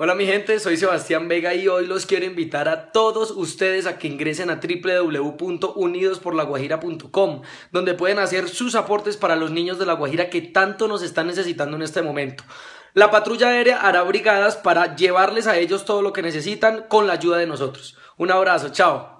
Hola mi gente, soy Sebastián Vega y hoy los quiero invitar a todos ustedes a que ingresen a www.unidosporlaguajira.com, donde pueden hacer sus aportes para los niños de La Guajira que tanto nos están necesitando en este momento. La patrulla aérea hará brigadas para llevarles a ellos todo lo que necesitan con la ayuda de nosotros. Un abrazo, chao.